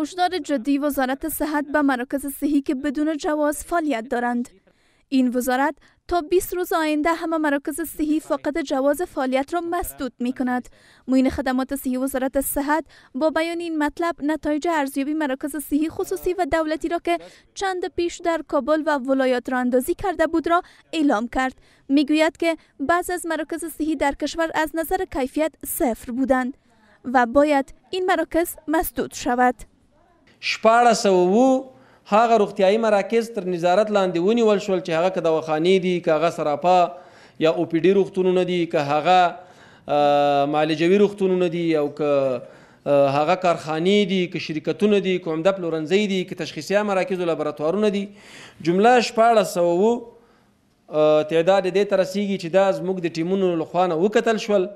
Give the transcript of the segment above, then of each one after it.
هشدار جدی وزارت صحت به مراکز صحی که بدون جواز فعالیت دارند این وزارت تا 20 روز آینده همه مراکز صحی فقط جواز فعالیت را مسدود می کند. موین خدمات صحی وزارت صحت با بیان این مطلب نتایج ارزیابی مراکز صحی خصوصی و دولتی را که چند پیش در کابل و ولایات را اندازی کرده بود را اعلام کرد. میگوید که بعض از مراکز صحی در کشور از نظر کیفیت صفر بودند و باید این مراکز مسدود شود. 1400 هغه روغتیاي مراکز تر نظارت لاندې ونیول شول چې هغه که دواخانې دي که هغه سراپا یا او پی ډي روغتونونه دي که هغه معالجوي روغتونونه دي او که هغه کارخانې دي که شرکتونه دي که عمده پلورنځي دي که تشخیصي مراکز او لابراتوارونه دي جمله شپاړس سوه تعداد دې ته رسیږي چې دا زموږ د ټیمونو لخوا نه وکتل شول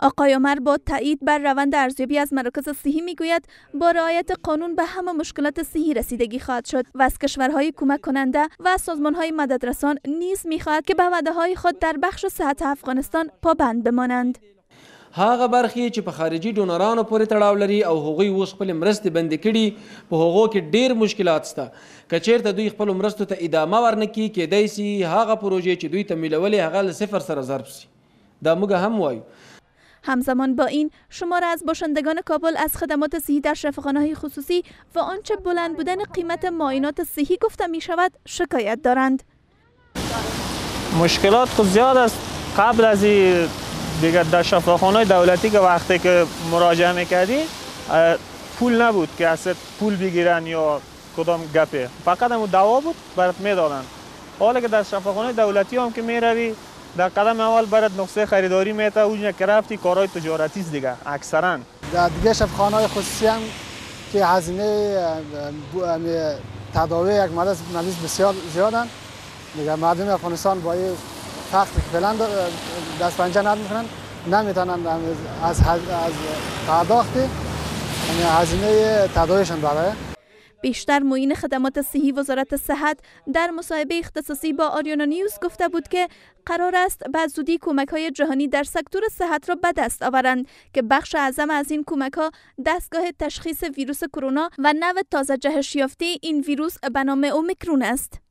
آقای عمر با تایید بر روند ارزیابی از مراکز صحی میگوید با رعایت قانون به همه مشکلات صحی رسیدگی خواهد شد و از کشورهای کمک کننده و سازمانهای مددرسان نیز میخواهد که به وعده های خود در بخش صحت افغانستان پابند بمانند هغه برخې چې په خارجي ډونرانو پورې تړاو لري او هغوی اوس خپل مرستې بندې کړي په هغو کې ډیر مشکلات شته که چیرته دوی خپل مرستو ته ادامه ورنکړي کیدای سي هغه پروژې چې دوی ته میلولې هغه له صفر سره ضرب سي دا موږ هم وایو همزمان با این شمار از باشندگان کابل از خدمات صحی در شفاخانه‌های خصوصی و آنچه بلند بودن قیمت معاینات صحی گفته می شود شکایت دارند مشکلات خود خب زیاد است قبل از این در شفاخانه دولتی که وقتی که مراجعه میکردی پول نبود که اصلا پول بگیرن یا کدام گپه فقط هم دوا بود برات میدادن حالا که در شفاخانه دولتی هم که میروی در قدم اول برد نقصه خریداری میتا اونجا که رفتی کارهای تجارتی دیگه اکثرا در دیگه شفخانه های خصوصی هم که هزینه تداوی یک مدرس مریض بسیار زیادن دیگه مردم افغانستان با این که فعلا دست پنجه نرم از از پرداخت یعنی هزینه تداویشون برای بیشتر معین خدمات صحی وزارت صحت در مصاحبه اختصاصی با آریانا نیوز گفته بود که قرار است بعد زودی کمک های جهانی در سکتور صحت را به دست آورند که بخش اعظم از این کمک ها دستگاه تشخیص ویروس کرونا و نو تازه جهش یافته این ویروس به نام اومیکرون است.